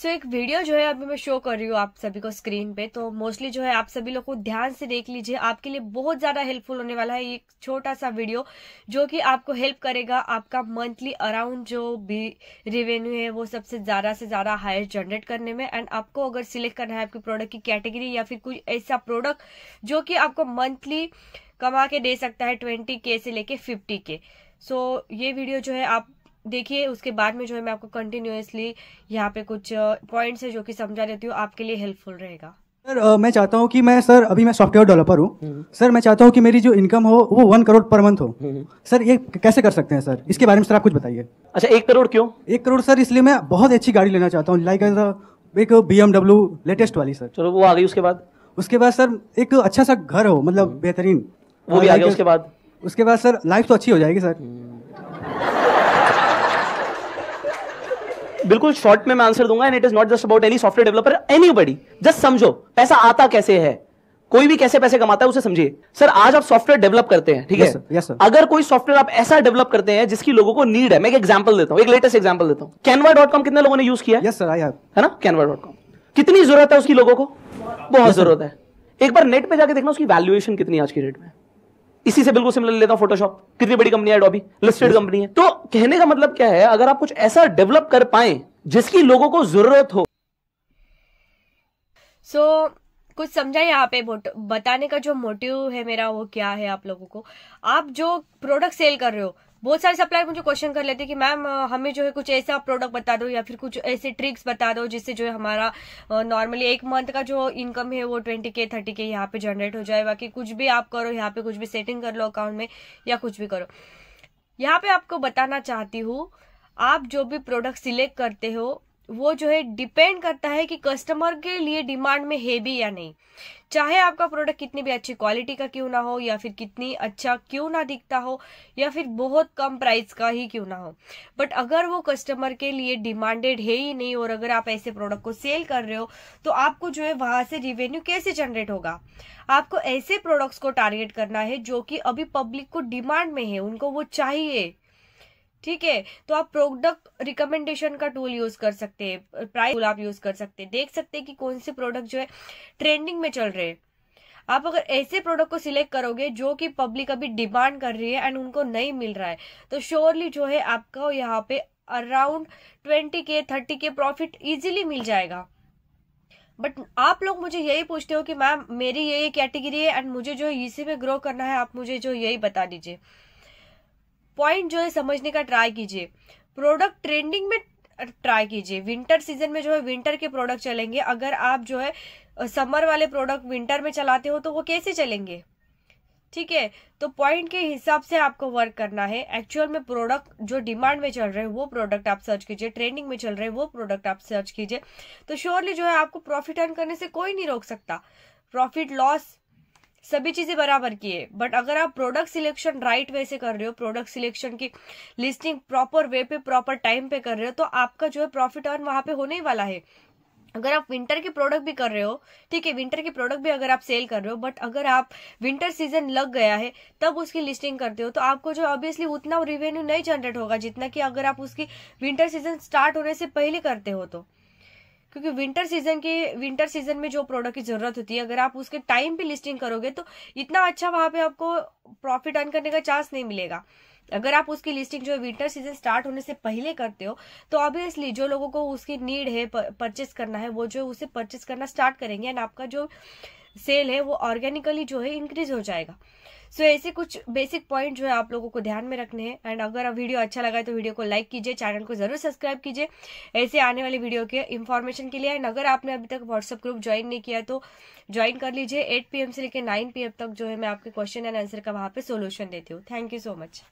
सो so, एक video जो है अभी मैं शो कर रही हूँ आप सभी को स्क्रीन पे तो मोस्टली जो है आप सभी लोग को ध्यान से देख लीजिए आपके लिए बहुत ज़्यादा हेल्पफुल होने वाला है एक छोटा सा वीडियो जो कि आपको हेल्प करेगा आपका मंथली अराउंड जो भी रेवेन्यू है वो सबसे ज़्यादा से ज़्यादा हायर जनरेट करने में एंड आपको अगर सिलेक्ट करना है आपके प्रोडक्ट की कैटेगरी या फिर कुछ ऐसा प्रोडक्ट जो कि आपको मंथली कमा के दे सकता है ट्वेंटी के से लेके फिफ्टी के सो so, ये वीडियो जो है आप देखिए उसके बाद में जो है मैं आपको कंटिन्यूसली यहाँ पे कुछ पॉइंट्स है जो कि समझा देती हूँ आपके लिए हेल्पफुल रहेगा सर मैं चाहता हूँ कि मैं सर अभी मैं सॉफ्टवेयर डेवलपर हूँ हम्म। सर मैं चाहता हूँ कि मेरी जो इनकम हो वो वन करोड़ पर मंथ हो हम्म। सर ये कैसे कर सकते हैं सर इसके बारे में सर आप कुछ बताइए अच्छा एक करोड़ क्यों एक करोड़ सर इसलिए मैं बहुत अच्छी गाड़ी लेना चाहता हूँ लाइक एक बी लेटेस्ट वाली सर चलो वो आ गई उसके बाद उसके बाद सर एक अच्छा सा घर हो मतलब हम्म। बेहतरीन वो भी आ गया उसके बाद उसके बाद सर लाइफ तो अच्छी हो जाएगी सर बिल्कुल शॉर्ट में मैं आंसर दूंगा and it is not just about any software developer anybody just समझो पैसा आता कैसे है कोई भी कैसे पैसे कमाता है उसे समझिए सर आज आप सॉफ्टवेयर डेवलप करते हैं ठीक है yes, sir, yes, sir. अगर कोई सॉफ्टवेयर आप ऐसा डेवलप करते हैं जिसकी लोगों को नीड है मैं एक एग्जांपल देता हूँ एक लेटेस्ट एग्जांपल देता हूँ कैनवा डॉट कॉम कितने लोगों ने यूज किया yes, है ना कैनवा डॉट कॉम कितनी जरूरत है उसकी लोगों को बहुत जरूरत है एक बार नेट पे जाके देखना उसकी वैल्यूएशन कितनी आज की डेट में इसी से बिल्कुल सिमिलर लेता हूं फोटोशॉप कितनी बड़ी कंपनी है एडोबी लिस्टेड कंपनी है तो कहने का मतलब क्या है अगर आप कुछ ऐसा डेवलप कर पाए जिसकी लोगों को जरूरत हो सो so, कुछ समझा यहाँ पे बताने का जो मोटिव है मेरा वो क्या है आप लोगों को आप जो प्रोडक्ट सेल कर रहे हो बहुत सारे सप्लायर मुझे क्वेश्चन कर लेते हैं कि मैम हमें जो है कुछ ऐसा प्रोडक्ट बता दो या फिर कुछ ऐसे ट्रिक्स बता दो जिससे जो है हमारा नॉर्मली एक मंथ का जो इनकम है वो ट्वेंटी के थर्टी के यहाँ पे जनरेट हो जाए बाकी कुछ भी आप करो यहाँ पे कुछ भी सेटिंग कर लो अकाउंट में या कुछ भी करो यहाँ पे आपको बताना चाहती हूँ आप जो भी प्रोडक्ट सिलेक्ट करते हो वो जो है डिपेंड करता है कि कस्टमर के लिए डिमांड में है भी या नहीं चाहे आपका प्रोडक्ट कितनी भी अच्छी क्वालिटी का क्यों ना हो या फिर कितनी अच्छा क्यों ना दिखता हो या फिर बहुत कम प्राइस का ही क्यों ना हो बट अगर वो कस्टमर के लिए डिमांडेड है ही नहीं और अगर आप ऐसे प्रोडक्ट को सेल कर रहे हो तो आपको जो है वहां से रिवेन्यू कैसे जनरेट होगा आपको ऐसे प्रोडक्ट्स को टारगेट करना है जो कि अभी पब्लिक को डिमांड में है उनको वो चाहिए ठीक है तो आप प्रोडक्ट रिकमेंडेशन का टूल यूज कर सकते हैं प्राइस टूल आप यूज कर सकते हैं देख सकते हैं कि कौन से प्रोडक्ट जो है ट्रेंडिंग में चल रहे हैं आप अगर ऐसे प्रोडक्ट को सिलेक्ट करोगे जो कि पब्लिक अभी डिमांड कर रही है एंड उनको नहीं मिल रहा है तो श्योरली जो है आपका यहाँ पे अराउंड ट्वेंटी के थर्टी के प्रॉफिट इजिली मिल जाएगा बट आप लोग मुझे यही पूछते हो कि मैम मेरी यही कैटेगरी है एंड मुझे जो इसी में ग्रो करना है आप मुझे जो यही बता दीजिए पॉइंट जो है समझने का ट्राई कीजिए प्रोडक्ट ट्रेंडिंग में ट्राई कीजिए विंटर सीजन में जो है विंटर के प्रोडक्ट चलेंगे अगर आप जो है समर वाले प्रोडक्ट विंटर में चलाते हो तो वो कैसे चलेंगे ठीक है तो पॉइंट के हिसाब से आपको वर्क करना है एक्चुअल में प्रोडक्ट जो डिमांड में चल रहे हैं वो प्रोडक्ट आप सर्च कीजिए ट्रेंडिंग में चल रहे हैं वो प्रोडक्ट आप सर्च कीजिए तो श्योरली जो है आपको प्रॉफिट अर्न करने से कोई नहीं रोक सकता प्रॉफिट लॉस सभी चीजें बराबर की है बट अगर आप प्रोडक्ट सिलेक्शन राइट वे से कर रहे हो प्रोडक्ट सिलेक्शन की लिस्टिंग प्रॉपर वे पे प्रॉपर टाइम पे कर रहे हो तो आपका जो है प्रॉफिट अर्न वहां पे होने ही वाला है अगर आप विंटर के प्रोडक्ट भी कर रहे हो ठीक है विंटर के प्रोडक्ट भी अगर आप सेल कर रहे हो बट अगर आप विंटर सीजन लग गया है तब उसकी लिस्टिंग करते हो तो आपको जो ऑब्वियसली उतना रिवेन्यू नहीं जनरेट होगा जितना कि अगर आप उसकी विंटर सीजन स्टार्ट होने से पहले करते हो तो क्योंकि विंटर सीजन के विंटर सीजन में जो प्रोडक्ट की जरूरत होती है अगर आप उसके टाइम पे लिस्टिंग करोगे तो इतना अच्छा वहां पे आपको प्रॉफिट अर्न करने का चांस नहीं मिलेगा अगर आप उसकी लिस्टिंग जो है विंटर सीजन स्टार्ट होने से पहले करते हो तो ऑब्वियसली जो लोगों को उसकी नीड है परचेस करना है वो जो उसे परचेस करना स्टार्ट करेंगे एंड आपका जो सेल है वो ऑर्गेनिकली जो है इंक्रीज हो जाएगा सो so, ऐसे कुछ बेसिक पॉइंट जो है आप लोगों को ध्यान में रखने हैं एंड अगर वीडियो अच्छा लगा तो वीडियो को लाइक कीजिए चैनल को जरूर सब्सक्राइब कीजिए ऐसे आने वाले वीडियो के इन्फॉर्मेशन के लिए एंड अगर आपने अभी तक व्हाट्सअप ग्रुप ज्वाइन नहीं किया तो ज्वाइन कर लीजिए एट पी से लेकर नाइन पी तक जो है मैं आपके क्वेश्चन एंड आंसर का वहाँ पे सोल्यूशन देती हूँ थैंक यू सो मच